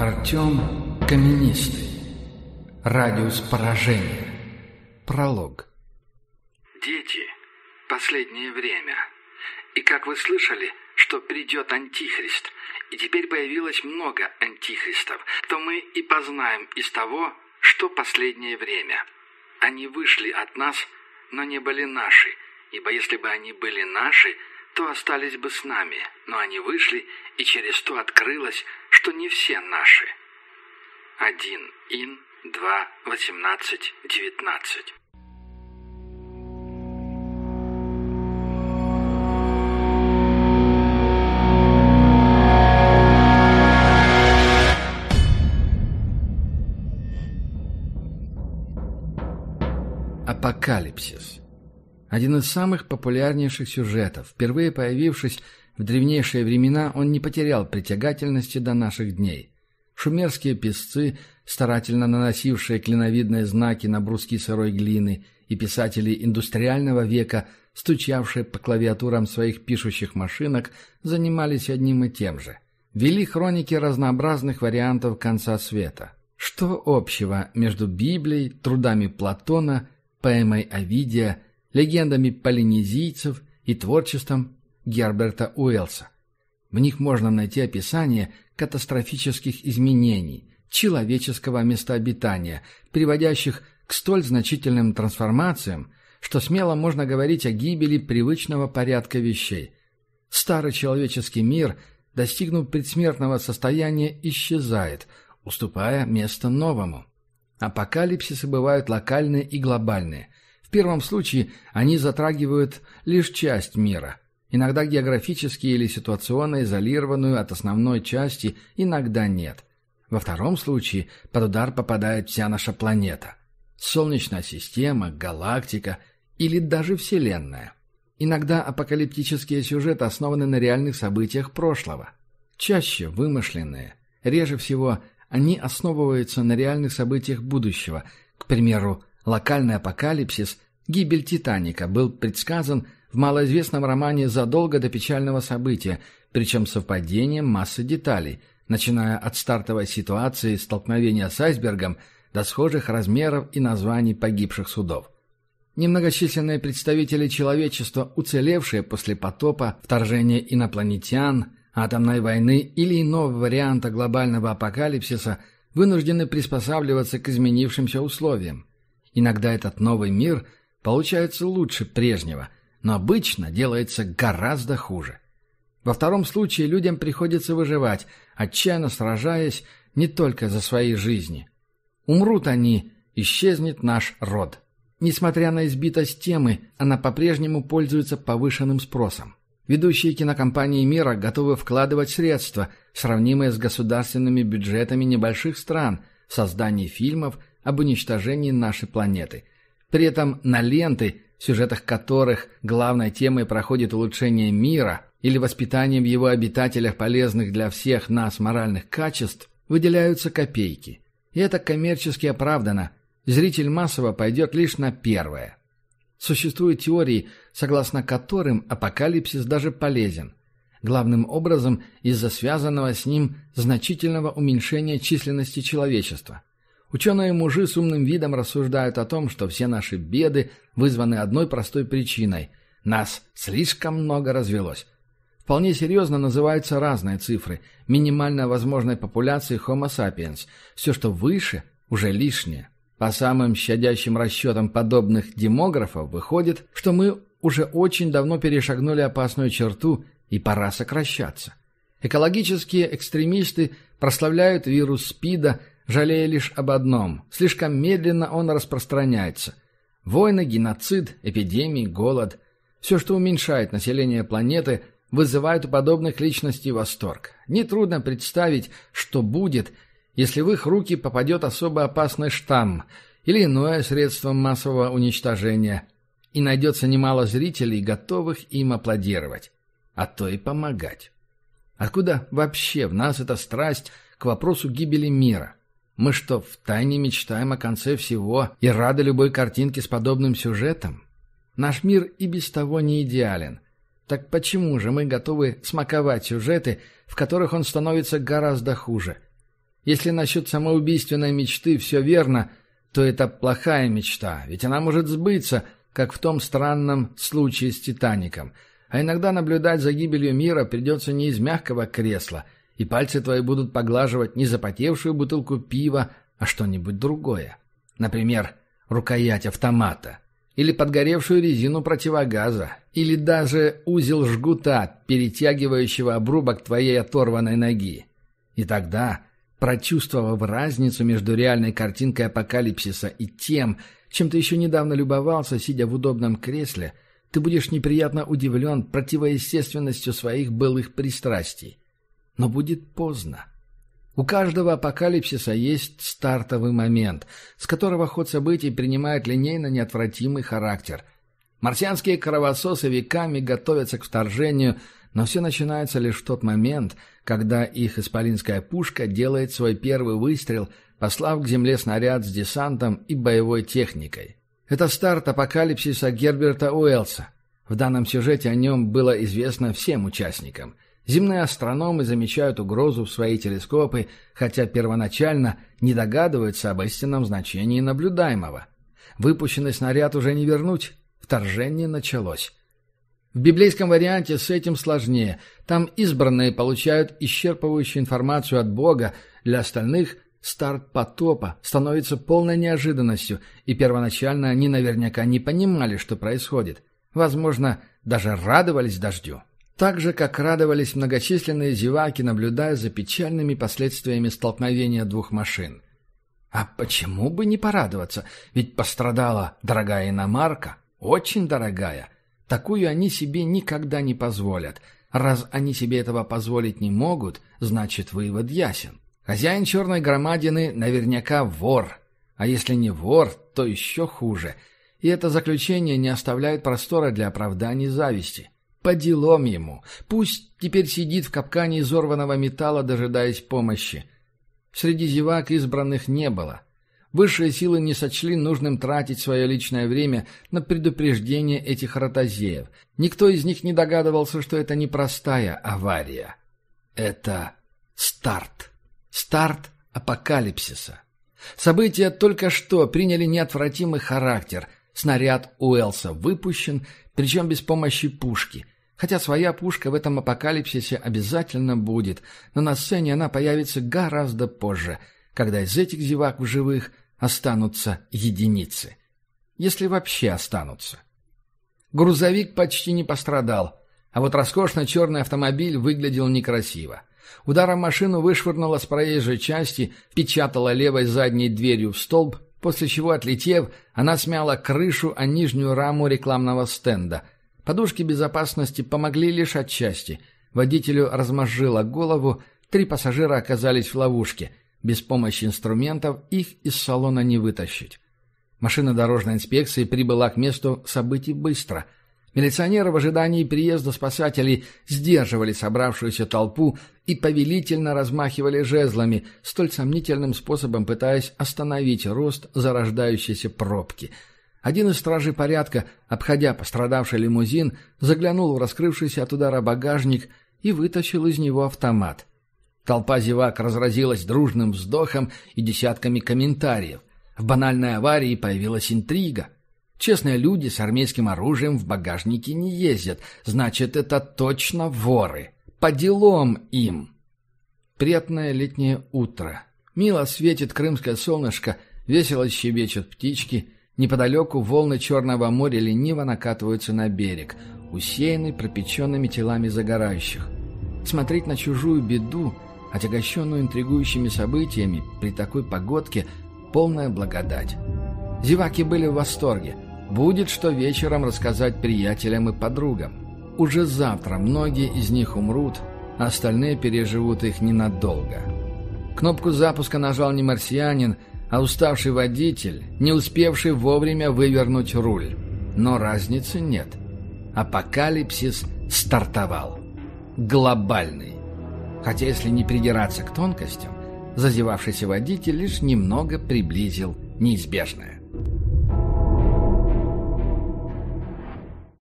Артем Каменистый. Радиус поражения. Пролог. Дети. Последнее время. И как вы слышали, что придет Антихрист, и теперь появилось много Антихристов, то мы и познаем из того, что последнее время. Они вышли от нас, но не были наши, ибо если бы они были наши – то остались бы с нами, но они вышли, и через то открылось, что не все наши. Один Ин два восемнадцать девятнадцать. Апокалипсис один из самых популярнейших сюжетов. Впервые появившись в древнейшие времена, он не потерял притягательности до наших дней. Шумерские песцы, старательно наносившие клиновидные знаки на бруски сырой глины, и писатели индустриального века, стучавшие по клавиатурам своих пишущих машинок, занимались одним и тем же. Вели хроники разнообразных вариантов конца света. Что общего между Библией, трудами Платона, поэмой Овидия – легендами полинезийцев и творчеством Герберта Уэллса. В них можно найти описание катастрофических изменений человеческого местообитания, приводящих к столь значительным трансформациям, что смело можно говорить о гибели привычного порядка вещей. Старый человеческий мир, достигнув предсмертного состояния, исчезает, уступая место новому. Апокалипсисы бывают локальные и глобальные – в первом случае они затрагивают лишь часть мира, иногда географически или ситуационно изолированную от основной части, иногда нет. Во втором случае под удар попадает вся наша планета, Солнечная система, галактика или даже Вселенная. Иногда апокалиптические сюжеты основаны на реальных событиях прошлого. Чаще вымышленные, реже всего они основываются на реальных событиях будущего, к примеру, локальный апокалипсис Гибель «Титаника» был предсказан в малоизвестном романе задолго до печального события, причем совпадением массы деталей, начиная от стартовой ситуации столкновения с айсбергом до схожих размеров и названий погибших судов. Немногочисленные представители человечества, уцелевшие после потопа, вторжения инопланетян, атомной войны или иного варианта глобального апокалипсиса, вынуждены приспосабливаться к изменившимся условиям. Иногда этот новый мир – Получается лучше прежнего, но обычно делается гораздо хуже. Во втором случае людям приходится выживать, отчаянно сражаясь не только за свои жизни. Умрут они, исчезнет наш род. Несмотря на избитость темы, она по-прежнему пользуется повышенным спросом. Ведущие кинокомпании мира готовы вкладывать средства, сравнимые с государственными бюджетами небольших стран, в создание фильмов об уничтожении нашей планеты – при этом на ленты, в сюжетах которых главной темой проходит улучшение мира или воспитание в его обитателях полезных для всех нас моральных качеств, выделяются копейки. И это коммерчески оправдано. Зритель массово пойдет лишь на первое. Существуют теории, согласно которым апокалипсис даже полезен. Главным образом из-за связанного с ним значительного уменьшения численности человечества. Ученые-мужи с умным видом рассуждают о том, что все наши беды вызваны одной простой причиной – нас слишком много развелось. Вполне серьезно называются разные цифры – минимальная возможная популяция Homo sapiens. Все, что выше, уже лишнее. По самым щадящим расчетам подобных демографов выходит, что мы уже очень давно перешагнули опасную черту и пора сокращаться. Экологические экстремисты прославляют вирус СПИДа жалея лишь об одном – слишком медленно он распространяется. Войны, геноцид, эпидемии, голод – все, что уменьшает население планеты, вызывает у подобных личностей восторг. Нетрудно представить, что будет, если в их руки попадет особо опасный штамм или иное средство массового уничтожения, и найдется немало зрителей, готовых им аплодировать, а то и помогать. Откуда вообще в нас эта страсть – к вопросу гибели мира. Мы что, втайне мечтаем о конце всего и рады любой картинке с подобным сюжетом? Наш мир и без того не идеален. Так почему же мы готовы смаковать сюжеты, в которых он становится гораздо хуже? Если насчет самоубийственной мечты все верно, то это плохая мечта, ведь она может сбыться, как в том странном случае с «Титаником». А иногда наблюдать за гибелью мира придется не из мягкого кресла – и пальцы твои будут поглаживать не запотевшую бутылку пива, а что-нибудь другое. Например, рукоять автомата, или подгоревшую резину противогаза, или даже узел жгута, перетягивающего обрубок твоей оторванной ноги. И тогда, прочувствовав разницу между реальной картинкой апокалипсиса и тем, чем ты еще недавно любовался, сидя в удобном кресле, ты будешь неприятно удивлен противоестественностью своих былых пристрастий. Но будет поздно. У каждого апокалипсиса есть стартовый момент, с которого ход событий принимает линейно неотвратимый характер. Марсианские кровососы веками готовятся к вторжению, но все начинается лишь в тот момент, когда их исполинская пушка делает свой первый выстрел, послав к земле снаряд с десантом и боевой техникой. Это старт апокалипсиса Герберта Уэллса. В данном сюжете о нем было известно всем участникам – Земные астрономы замечают угрозу в свои телескопы, хотя первоначально не догадываются об истинном значении наблюдаемого. Выпущенный снаряд уже не вернуть, вторжение началось. В библейском варианте с этим сложнее. Там избранные получают исчерпывающую информацию от Бога, для остальных старт потопа становится полной неожиданностью, и первоначально они наверняка не понимали, что происходит. Возможно, даже радовались дождю. Так же, как радовались многочисленные зеваки, наблюдая за печальными последствиями столкновения двух машин. А почему бы не порадоваться? Ведь пострадала дорогая иномарка, очень дорогая. Такую они себе никогда не позволят. Раз они себе этого позволить не могут, значит вывод ясен. Хозяин черной громадины наверняка вор. А если не вор, то еще хуже. И это заключение не оставляет простора для оправданий зависти. По делам ему. Пусть теперь сидит в капкане изорванного металла, дожидаясь помощи. Среди зевак избранных не было. Высшие силы не сочли нужным тратить свое личное время на предупреждение этих ротозеев. Никто из них не догадывался, что это не простая авария. Это старт. Старт апокалипсиса. События только что приняли неотвратимый характер – Снаряд Уэлса выпущен, причем без помощи пушки. Хотя своя пушка в этом апокалипсисе обязательно будет, но на сцене она появится гораздо позже, когда из этих зевак в живых останутся единицы. Если вообще останутся. Грузовик почти не пострадал, а вот роскошно черный автомобиль выглядел некрасиво. Ударом машину вышвырнула с проезжей части, печатала левой задней дверью в столб после чего, отлетев, она смяла крышу о нижнюю раму рекламного стенда. Подушки безопасности помогли лишь отчасти. Водителю размозжило голову, три пассажира оказались в ловушке. Без помощи инструментов их из салона не вытащить. Машина дорожной инспекции прибыла к месту событий быстро – Милиционеры в ожидании приезда спасателей сдерживали собравшуюся толпу и повелительно размахивали жезлами, столь сомнительным способом пытаясь остановить рост зарождающейся пробки. Один из стражей порядка, обходя пострадавший лимузин, заглянул в раскрывшийся от удара багажник и вытащил из него автомат. Толпа зевак разразилась дружным вздохом и десятками комментариев. В банальной аварии появилась интрига — Честные люди с армейским оружием в багажнике не ездят. Значит, это точно воры. По делам им. Приятное летнее утро. Мило светит крымское солнышко, весело щебечут птички. Неподалеку волны Черного моря лениво накатываются на берег, усеянный пропеченными телами загорающих. Смотреть на чужую беду, отягощенную интригующими событиями, при такой погодке – полная благодать. Зеваки были в восторге – Будет что вечером рассказать приятелям и подругам. Уже завтра многие из них умрут, а остальные переживут их ненадолго. Кнопку запуска нажал не марсианин, а уставший водитель, не успевший вовремя вывернуть руль. Но разницы нет. Апокалипсис стартовал. Глобальный. Хотя если не придираться к тонкостям, зазевавшийся водитель лишь немного приблизил неизбежное.